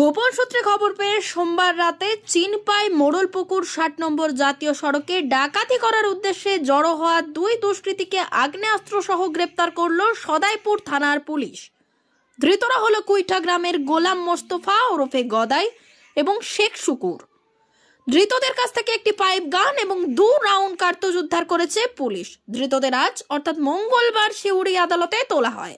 গোপন সূত্রে খবর পেয়ে সোমবার রাতে চীনপাই মোড়লপুকুর ষাট নম্বর জাতীয় সড়কে ডাকাতি করার উদ্দেশ্যে জড়ো হওয়া দুই দুষ্কৃতীকে আগ্নেয়াস্ত্র সহ গ্রেপ্তার করল সদাইপুর থানার পুলিশ ধৃতরা হল কুইঠা গ্রামের গোলাম মোস্তফা ওরফে গদাই এবং শেখ শুকুর ধৃতদের কাছ থেকে একটি পাইপ গান এবং দু রাউন্ড কার্তুজ উদ্ধার করেছে পুলিশ ধৃতদের আজ অর্থাৎ মঙ্গলবার সিউড়ি আদালতে তোলা হয়